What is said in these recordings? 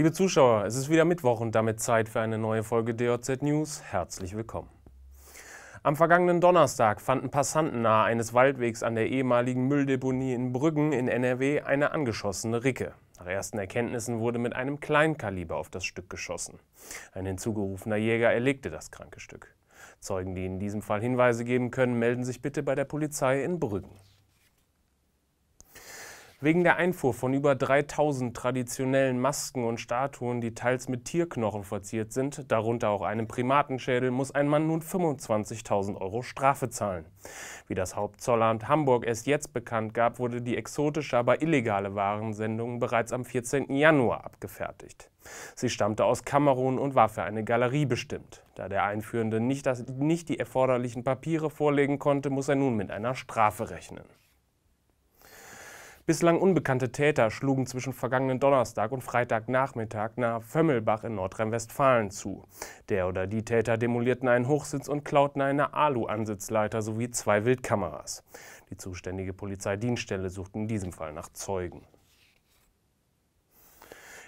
Liebe Zuschauer, es ist wieder Mittwoch und damit Zeit für eine neue Folge DOZ News. Herzlich willkommen. Am vergangenen Donnerstag fanden Passanten nahe eines Waldwegs an der ehemaligen Mülldeponie in Brüggen in NRW eine angeschossene Ricke. Nach ersten Erkenntnissen wurde mit einem Kleinkaliber auf das Stück geschossen. Ein hinzugerufener Jäger erlegte das kranke Stück. Zeugen, die in diesem Fall Hinweise geben können, melden sich bitte bei der Polizei in Brüggen. Wegen der Einfuhr von über 3000 traditionellen Masken und Statuen, die teils mit Tierknochen verziert sind, darunter auch einem Primatenschädel, muss ein Mann nun 25.000 Euro Strafe zahlen. Wie das Hauptzollamt Hamburg erst jetzt bekannt gab, wurde die exotische, aber illegale Warensendung bereits am 14. Januar abgefertigt. Sie stammte aus Kamerun und war für eine Galerie bestimmt. Da der Einführende nicht, das, nicht die erforderlichen Papiere vorlegen konnte, muss er nun mit einer Strafe rechnen. Bislang unbekannte Täter schlugen zwischen vergangenen Donnerstag und Freitagnachmittag nahe Vömmelbach in Nordrhein-Westfalen zu. Der oder die Täter demolierten einen Hochsitz und klauten eine Alu-Ansitzleiter sowie zwei Wildkameras. Die zuständige Polizeidienststelle suchte in diesem Fall nach Zeugen.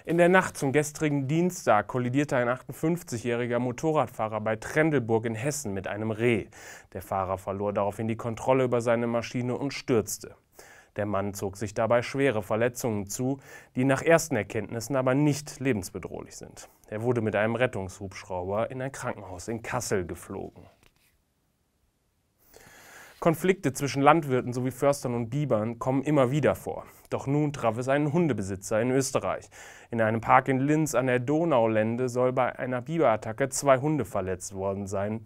In der Nacht zum gestrigen Dienstag kollidierte ein 58-jähriger Motorradfahrer bei Trendelburg in Hessen mit einem Reh. Der Fahrer verlor daraufhin die Kontrolle über seine Maschine und stürzte. Der Mann zog sich dabei schwere Verletzungen zu, die nach ersten Erkenntnissen aber nicht lebensbedrohlich sind. Er wurde mit einem Rettungshubschrauber in ein Krankenhaus in Kassel geflogen. Konflikte zwischen Landwirten sowie Förstern und Bibern kommen immer wieder vor. Doch nun traf es einen Hundebesitzer in Österreich. In einem Park in Linz an der Donaulände soll bei einer Biberattacke zwei Hunde verletzt worden sein.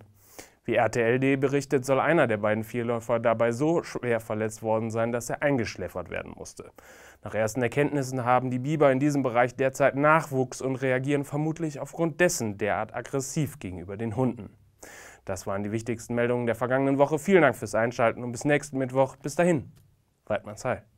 Wie RTLD berichtet, soll einer der beiden Vierläufer dabei so schwer verletzt worden sein, dass er eingeschläfert werden musste. Nach ersten Erkenntnissen haben die Biber in diesem Bereich derzeit Nachwuchs und reagieren vermutlich aufgrund dessen derart aggressiv gegenüber den Hunden. Das waren die wichtigsten Meldungen der vergangenen Woche. Vielen Dank fürs Einschalten und bis nächsten Mittwoch. Bis dahin, Weidmanns man's heil.